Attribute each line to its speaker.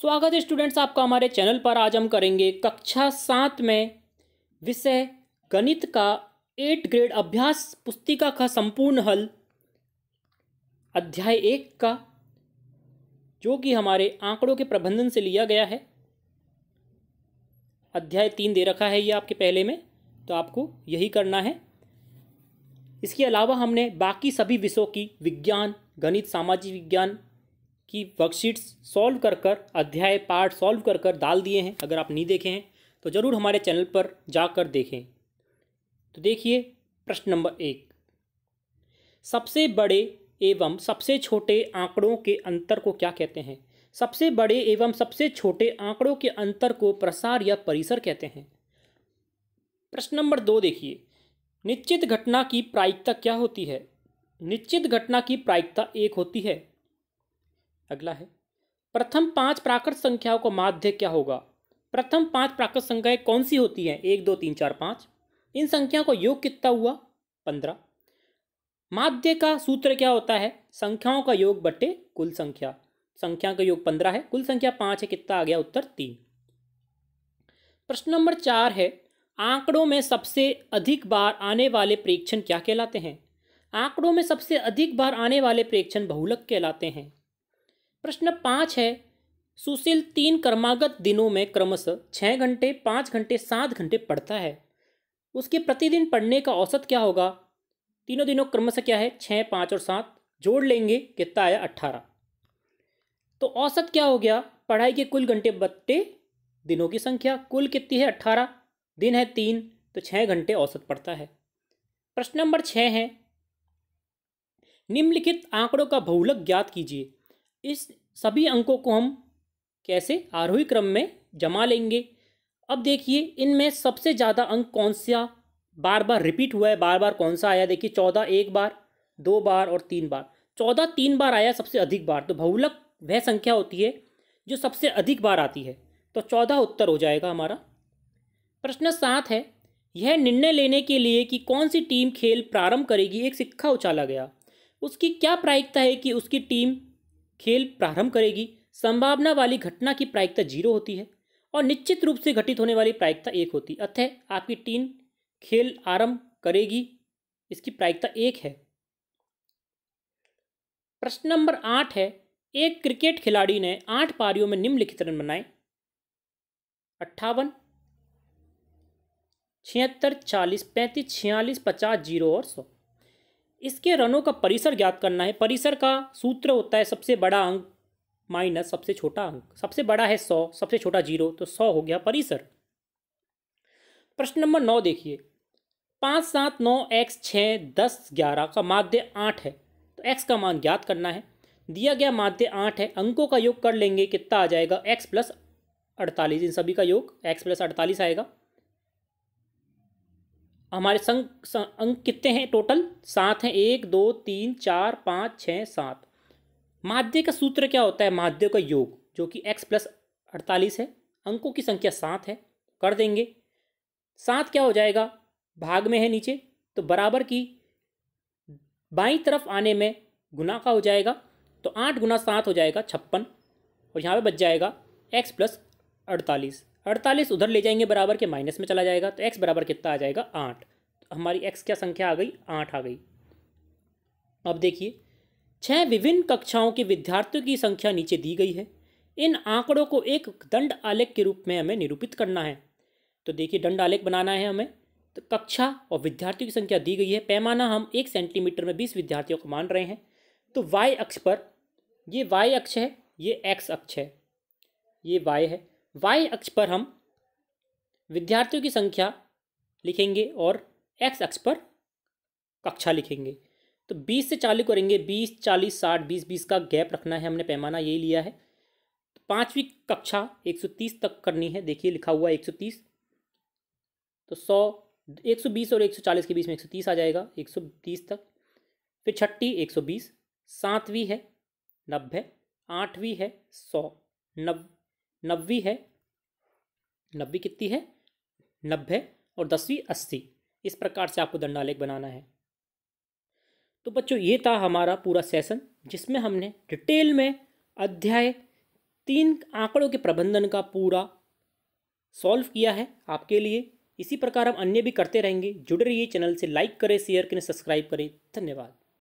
Speaker 1: स्वागत है स्टूडेंट्स आपका हमारे चैनल पर आज हम करेंगे कक्षा सात में विषय गणित का एट ग्रेड अभ्यास पुस्तिका का संपूर्ण हल अध्याय एक का जो कि हमारे आंकड़ों के प्रबंधन से लिया गया है अध्याय तीन दे रखा है ये आपके पहले में तो आपको यही करना है इसके अलावा हमने बाकी सभी विषयों की विज्ञान गणित सामाजिक विज्ञान की वर्कशीट्स सॉल्व कर कर अध्याय पाठ सॉल्व कर कर डाल दिए हैं अगर आप नहीं देखे हैं तो ज़रूर हमारे चैनल पर जाकर देखें तो देखिए प्रश्न नंबर एक सबसे बड़े एवं सबसे छोटे आंकड़ों के अंतर को क्या कहते हैं सबसे बड़े एवं सबसे छोटे आंकड़ों के अंतर को प्रसार या परिसर कहते हैं प्रश्न नंबर दो देखिए निश्चित घटना की प्रायिकता क्या होती है निश्चित घटना की प्रायिकता एक होती है अगला है प्रथम पांच प्राकृत संख्याओं का माध्य क्या होगा प्रथम पांच प्राकृत संख्याएं कौन सी होती हैं एक दो तीन चार पाँच इन संख्याओं का योग कितना हुआ पंद्रह माध्य का सूत्र क्या होता है संख्याओं का योग बटे कुल संख्या संख्या का योग पंद्रह है कुल संख्या पाँच है कितना आ गया उत्तर तीन प्रश्न नंबर चार है आंकड़ों में सबसे अधिक बार आने वाले प्रेक्षण क्या कहलाते हैं आंकड़ों में सबसे अधिक बार आने वाले प्रेक्षण बहुलक कहलाते हैं प्रश्न पाँच है सुशील तीन क्रमागत दिनों में क्रमशः छः घंटे पाँच घंटे सात घंटे पढ़ता है उसके प्रतिदिन पढ़ने का औसत क्या होगा तीनों दिनों क्रमशः क्या है छः पाँच और सात जोड़ लेंगे कितना आया अट्ठारह तो औसत क्या हो गया पढ़ाई के कुल घंटे बट्टे दिनों की संख्या कुल कितनी है अट्ठारह दिन है तीन तो छः घंटे औसत पड़ता है प्रश्न नंबर छः है निम्नलिखित आंकड़ों का भौलक ज्ञात कीजिए इस सभी अंकों को हम कैसे आरोही क्रम में जमा लेंगे अब देखिए इनमें सबसे ज़्यादा अंक कौन सा बार बार रिपीट हुआ है बार बार कौन सा आया देखिए चौदह एक बार दो बार और तीन बार चौदह तीन बार आया सबसे अधिक बार तो बहुलक वह संख्या होती है जो सबसे अधिक बार आती है तो चौदह उत्तर हो जाएगा हमारा प्रश्न सात है यह निर्णय लेने के लिए कि कौन सी टीम खेल प्रारंभ करेगी एक सिक्का उछाला गया उसकी क्या प्रायिकता है कि उसकी टीम खेल प्रारंभ करेगी संभावना वाली घटना की प्रायिकता जीरो होती है और निश्चित रूप से घटित होने वाली प्रायिकता एक होती है अतः आपकी टीम खेल आरंभ करेगी इसकी प्रायिकता एक है प्रश्न नंबर आठ है एक क्रिकेट खिलाड़ी ने आठ पारियों में निम्नलिखित रन बनाए अट्ठावन छिहत्तर चालीस पैंतीस छियालीस पचास जीरो और सौ इसके रनों का परिसर ज्ञात करना है परिसर का सूत्र होता है सबसे बड़ा अंक माइनस सबसे छोटा अंक सबसे बड़ा है सौ सबसे छोटा जीरो तो सौ हो गया परिसर प्रश्न नंबर नौ देखिए पाँच सात नौ एक्स छः दस ग्यारह का माध्य आठ है तो एक्स का मान ज्ञात करना है दिया गया माध्य आठ है अंकों का योग कर लेंगे कितना आ जाएगा एक्स प्लस अड़तालीस इन सभी का योग एक्स प्लस अड़तालीस आएगा हमारे संग अंक कितने हैं टोटल सात हैं एक दो तीन चार पाँच छः सात माध्य का सूत्र क्या होता है माध्य का योग जो कि x प्लस अड़तालीस है अंकों की संख्या सात है कर देंगे सात क्या हो जाएगा भाग में है नीचे तो बराबर की बाई तरफ आने में गुना का हो जाएगा तो आठ गुना सात हो जाएगा छप्पन और यहाँ पे बच जाएगा x प्लस अड़तालीस अड़तालीस उधर ले जाएंगे बराबर के माइनस में चला जाएगा तो एक्स बराबर कितना आ जाएगा आठ तो हमारी एक्स क्या संख्या आ गई आठ आ गई अब देखिए छह विभिन्न कक्षाओं के विद्यार्थियों की संख्या नीचे दी गई है इन आंकड़ों को एक दंड आलेख के रूप में हमें निरूपित करना है तो देखिए दंड आलेख बनाना है हमें तो कक्षा और विद्यार्थियों की संख्या दी गई है पैमाना हम एक सेंटीमीटर में बीस विद्यार्थियों को मान रहे हैं तो वाई अक्ष पर ये वाई अक्ष है ये एक्स अक्ष है ये वाई है वाई अक्ष पर हम विद्यार्थियों की संख्या लिखेंगे और एक्स अक्ष पर कक्षा लिखेंगे तो 20 से चालू करेंगे 20, 40, 60, 20, 20 का गैप रखना है हमने पैमाना यही लिया है तो पाँचवीं कक्षा 130 तक करनी है देखिए लिखा हुआ है 130 तो 100, 120 और 140 के बीच में 130 आ जाएगा 130 तक फिर छठी 120, सातवीं है नब्बे आठवीं है सौ नब्बे नब्बे है नब्बे कितनी है नब्बे और दसवीं अस्सी इस प्रकार से आपको दंडालेख बनाना है तो बच्चों ये था हमारा पूरा सेशन जिसमें हमने डिटेल में अध्याय तीन आंकड़ों के प्रबंधन का पूरा सॉल्व किया है आपके लिए इसी प्रकार हम अन्य भी करते रहेंगे जुड़े रहिए चैनल से लाइक करें शेयर करें सब्सक्राइब करें धन्यवाद